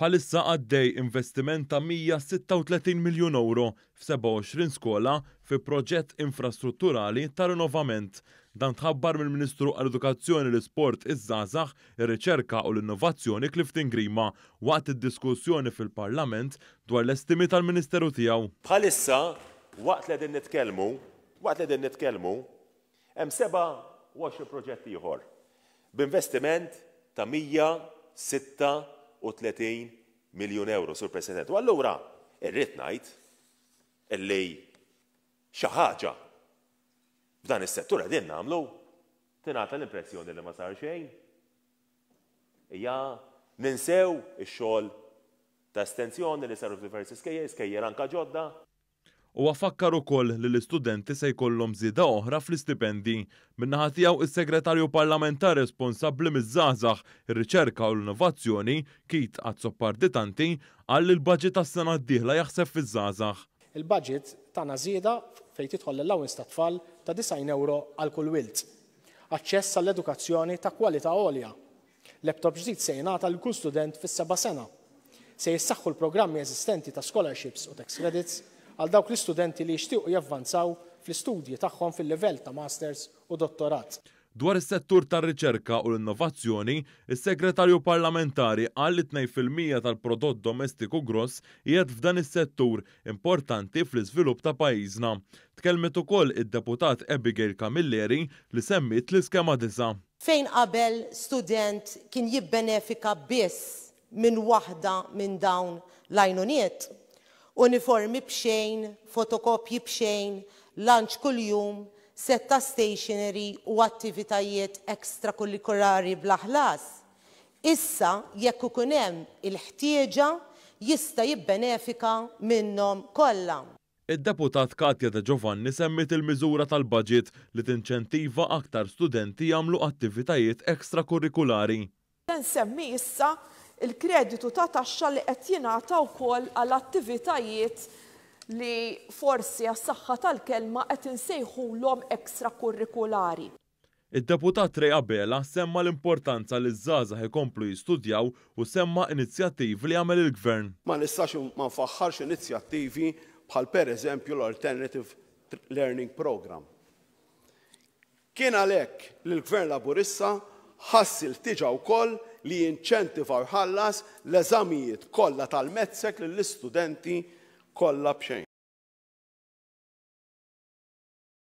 bħalissa għaddej investiment ta' 136 miljon euro f-27 skola fi proġett infrastrutturali ta' rinnovament. Dan tħabbar mill-Ministru għal edukazzjoni l-Sport iż-żazax, ir-riċerka u l-innovazzjoni Clifton Grima waqt id-diskussjoni fil-Parlament dwar l-estimi tal-Ministeru tiegħu. Bħalissa waqt li din nitkellmu, waqt li din nitkellmu, hemm seba' proġett ieħor b'investiment ta' miljon euro sur President. U allura irrid ngħid illi xi ħaġa f'dan is-settur qegħdin nagħmlu tingħata l-impressjoni li ma sar xejn. Ija, ninsew ix-xogħol ta' estensjoni li saru f'diversi skejjer, skejjer anka ġodda, u għafakkar ukoll li l-istudenti se jkollhom żieda oħra fl-istipendi. Minnaħa tiegħu is-segretarju parlamentar responsabbli miż il ir-riċerka u l-innovazzjoni kit għazzoparditanti għall il-budget għas sena d-dieħla jaħseb fiż-żgħażagħ. Il-budget tagħna żieda fejn tidħol l lawin statfall tfal ta' 90 euro għal kull wilt. Aċċess għall-edukazzjoni ta' kwalità għolja. Laptop ġdid se jingħata l kull student fis-seba' sena. Se jissaħħu l-programmi eżistenti ta' scholarships u tax credits għal dawk l-istudenti li jixtiequ javvanzaw fl-istudji tagħhom fil-livell ta' masters u dottorat. Dwar is-settur tar-riċerka u l-innovazzjoni, is-Segretarju Parlamentari qal 2 fil-mija tal-prodott domestiku gross qiegħed f'dan is-settur importanti fl-iżvilupp ta' pajjiżna. Tkellmet ukoll id-deputat Abigail Camilleri li semmit l-iskema disa. Fejn qabel student kien jibbenefika biss minn waħda minn dawn l-għajnuniet uniformi bxejn, fotokopji bxejn, lunch kull-jum, setta stationery u attivitajiet ekstrakurrikulari blaħlas. Issa, jekk ikun hemm il-ħtieġa, jista' jibbenefika minnhom kollha. Id-deputat Katja De Giovanni semmit il-miżura tal-budget li tinċentiva aktar studenti jagħmlu attivitajiet ekstrakurrikulari. Nsemmi issa il-kreditu ta' taxxa li qed jingħata wkoll għal attivitajiet li forsi għas-saħħa tal-kelma qed insejħulhom ekstrakurrikulari. Id-deputat Rej Abela semma l-importanza li żgħażagħ ikomplu jistudjaw u semma inizjattivi li għamel il-gvern. Ma nistax ma nfaħħarx inizjattivi bħal per eżempju l-Alternative Learning Program. Kien għalhekk l-gvern laburissa ħassil tiġa wkoll li jinċentiva ħallas l-eżamijiet kollha tal-mezzek lill-istudenti kollha bxejn.